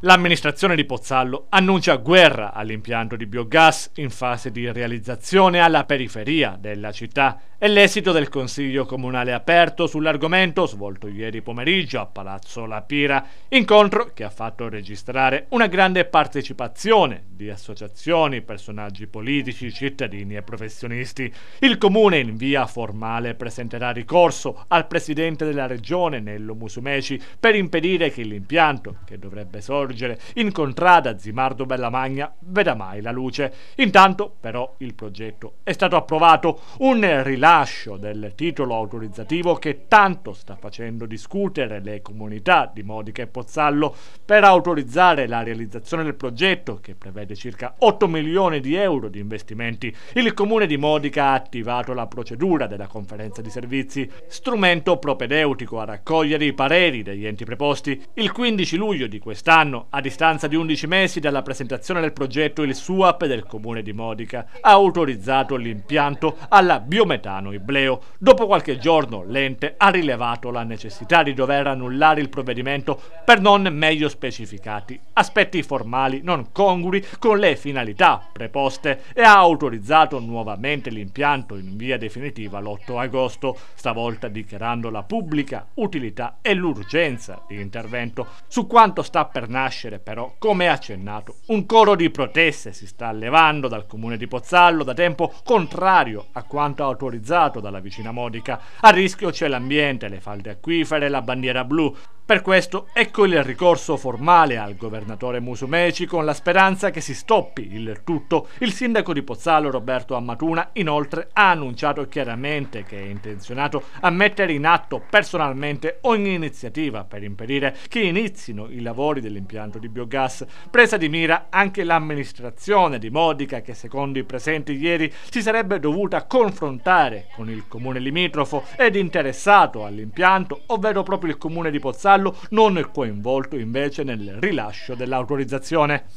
L'amministrazione di Pozzallo annuncia guerra all'impianto di biogas in fase di realizzazione alla periferia della città e l'esito del Consiglio Comunale aperto sull'argomento svolto ieri pomeriggio a Palazzo La Pira, incontro che ha fatto registrare una grande partecipazione di associazioni, personaggi politici, cittadini e professionisti. Il Comune in via formale presenterà ricorso al Presidente della Regione Nello Musumeci per impedire che l'impianto, che dovrebbe sorgere sorgere in contrada Zimardo Bellamagna veda mai la luce. Intanto però il progetto è stato approvato, un rilascio del titolo autorizzativo che tanto sta facendo discutere le comunità di Modica e Pozzallo per autorizzare la realizzazione del progetto che prevede circa 8 milioni di euro di investimenti. Il comune di Modica ha attivato la procedura della conferenza di servizi, strumento propedeutico a raccogliere i pareri degli enti preposti. Il 15 luglio di quest'anno anno, a distanza di 11 mesi dalla presentazione del progetto, il SUAP del comune di Modica ha autorizzato l'impianto alla biometano ibleo. Dopo qualche giorno l'ente ha rilevato la necessità di dover annullare il provvedimento per non meglio specificati aspetti formali non congrui con le finalità preposte e ha autorizzato nuovamente l'impianto in via definitiva l'8 agosto, stavolta dichiarando la pubblica utilità e l'urgenza di intervento su quanto sta per nascere nascere però, come accennato, un coro di proteste si sta allevando dal comune di Pozzallo da tempo contrario a quanto autorizzato dalla vicina Modica. A rischio c'è l'ambiente, le falde acquifere, la bandiera blu. Per questo ecco il ricorso formale al governatore Musumeci con la speranza che si stoppi il tutto. Il sindaco di Pozzalo Roberto Ammatuna inoltre ha annunciato chiaramente che è intenzionato a mettere in atto personalmente ogni iniziativa per impedire che inizino i lavori dell'impianto di biogas. Presa di mira anche l'amministrazione di Modica che secondo i presenti ieri si sarebbe dovuta confrontare con il comune limitrofo ed interessato all'impianto, ovvero proprio il comune di Pozzalo Gallo non è coinvolto invece nel rilascio dell'autorizzazione.